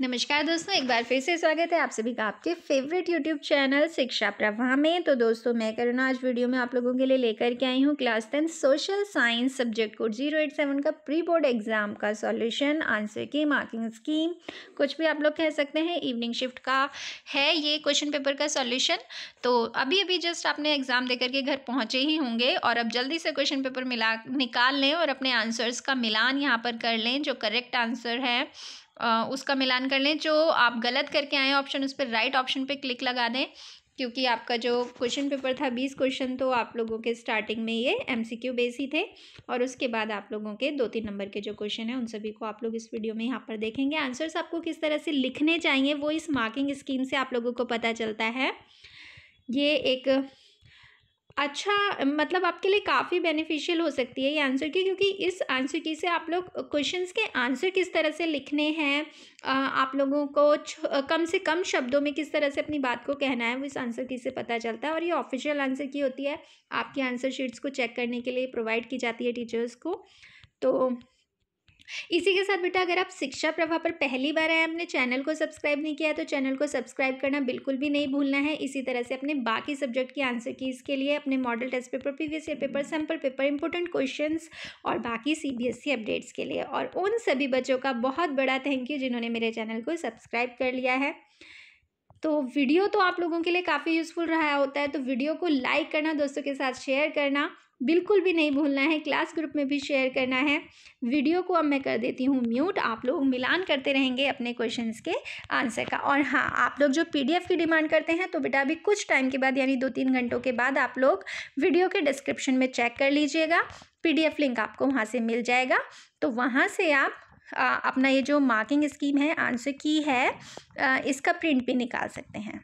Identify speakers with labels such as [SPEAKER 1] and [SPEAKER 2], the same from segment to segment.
[SPEAKER 1] नमस्कार दोस्तों एक बार फिर से स्वागत है आप सभी का आपके फेवरेट यूट्यूब चैनल शिक्षा प्रवाह में तो दोस्तों मैं करुणा आज वीडियो में आप लोगों के लिए लेकर के आई हूँ class tenth social science subject code zero eight seven का प्री बोर्ड एग्जाम का solution answer key marking scheme कुछ भी आप लोग कह सकते हैं इवनिंग शिफ्ट का है ये क्वेश्चन पेपर का सॉल्यूशन तो अभी अभी जस्ट आपने एग्ज़ाम दे करके घर पहुँचे ही होंगे और अब जल्दी से क्वेश्चन पेपर मिला निकाल लें और अपने आंसर्स का मिलान यहाँ पर कर लें जो करेक्ट आंसर है उसका मिलान कर लें जो आप गलत करके आए ऑप्शन उस पर राइट ऑप्शन पर क्लिक लगा दें क्योंकि आपका जो क्वेश्चन पेपर था बीस क्वेश्चन तो आप लोगों के स्टार्टिंग में ये एमसीक्यू बेस ही थे और उसके बाद आप लोगों के दो तीन नंबर के जो क्वेश्चन हैं उन सभी को आप लोग इस वीडियो में यहाँ पर देखेंगे आंसर्स आपको किस तरह से लिखने चाहिए वो इस मार्किंग स्कीम से आप लोगों को पता चलता है ये एक अच्छा मतलब आपके लिए काफ़ी बेनिफिशियल हो सकती है ये आंसर की क्योंकि इस आंसर की से आप लोग क्वेश्चंस के आंसर किस तरह से लिखने हैं आप लोगों को कम से कम शब्दों में किस तरह से अपनी बात को कहना है वो इस आंसर की से पता चलता है और ये ऑफिशियल आंसर की होती है आपकी आंसर शीट्स को चेक करने के लिए प्रोवाइड की जाती है टीचर्स को तो इसी के साथ बेटा अगर आप शिक्षा प्रभा पर पहली बार आए अपने चैनल को सब्सक्राइब नहीं किया तो चैनल को सब्सक्राइब करना बिल्कुल भी नहीं भूलना है इसी तरह से अपने बाकी सब्जेक्ट की आंसर की इसके लिए अपने model test paper previous year paper sample paper important question और बाकी सी अपडेट्स के लिए और उन सभी बच्चों का बहुत बड़ा थैंक यू जिन्होंने मेरे चैनल को सब्सक्राइब कर लिया है तो वीडियो तो आप लोगों के लिए काफ़ी यूज़फुल रहा होता है तो वीडियो को लाइक करना दोस्तों के साथ शेयर करना बिल्कुल भी नहीं भूलना है क्लास ग्रुप में भी शेयर करना है वीडियो को अब मैं कर देती हूँ म्यूट आप लोग मिलान करते रहेंगे अपने क्वेश्चन के आंसर का और हाँ आप लोग जो पी की डिमांड करते हैं तो बेटा अभी कुछ टाइम के बाद यानी दो तीन घंटों के बाद आप लोग वीडियो के डिस्क्रिप्शन में चेक कर लीजिएगा पी लिंक आपको वहाँ से मिल जाएगा तो वहाँ से आप आ, अपना ये जो मार्किंग स्कीम है आंसर की है आ, इसका प्रिंट भी निकाल सकते हैं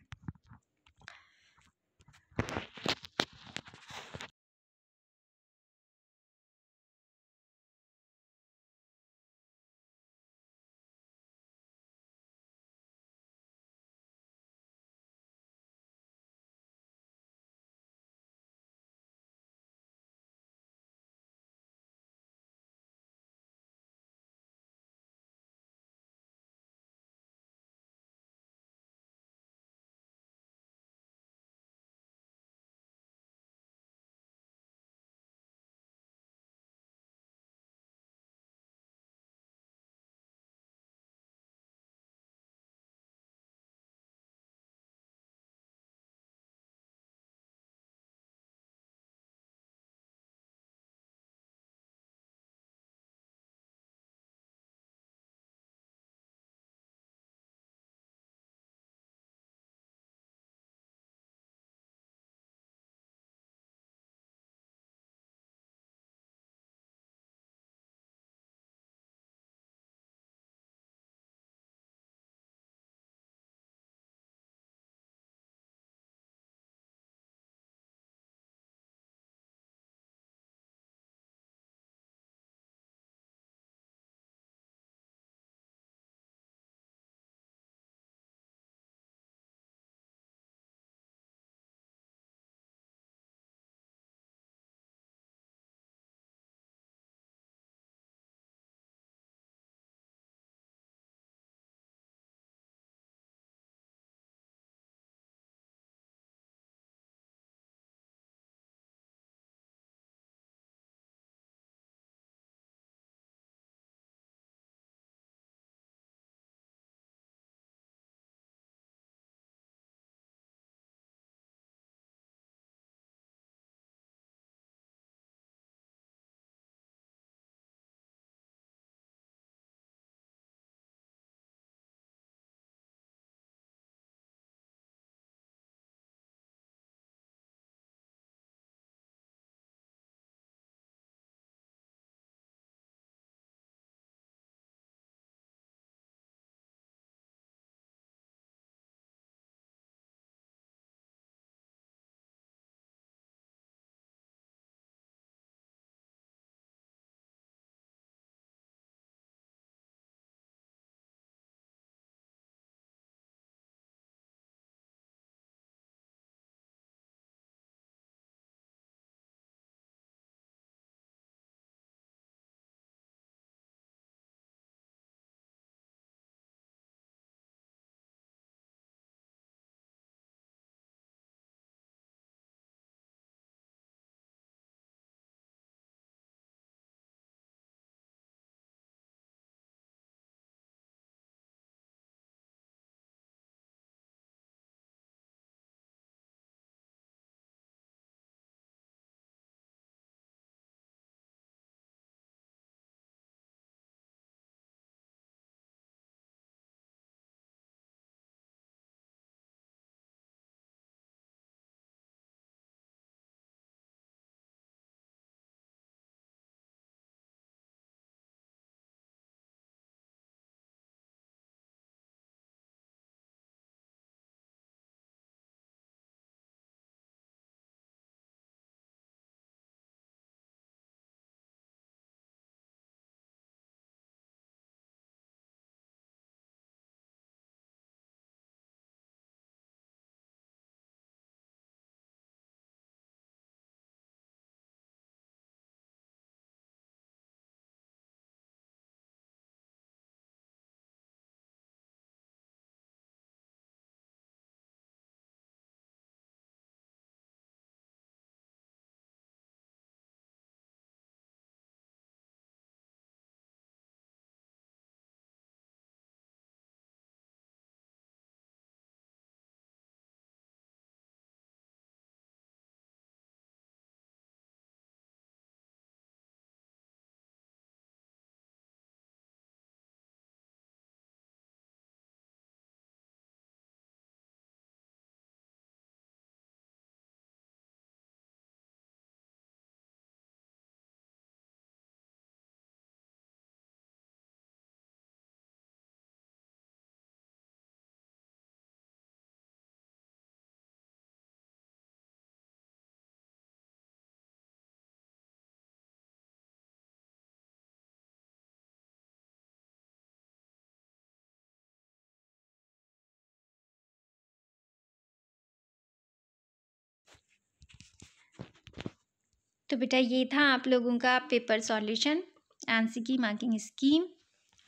[SPEAKER 1] तो बेटा ये था आप लोगों का paper solution answer key marking scheme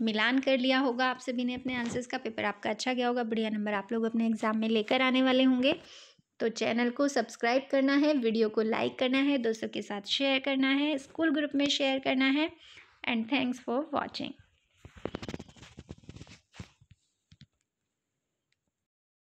[SPEAKER 1] मिलान कर लिया होगा आप सभी ने अपने आंसर्स का पेपर आपका अच्छा गया होगा बढ़िया नंबर आप लोग अपने एग्ज़ाम में लेकर आने वाले होंगे तो चैनल को सब्सक्राइब करना है वीडियो को लाइक करना है दोस्तों के साथ शेयर करना है स्कूल ग्रुप में शेयर करना है एंड थैंक्स फॉर वॉचिंग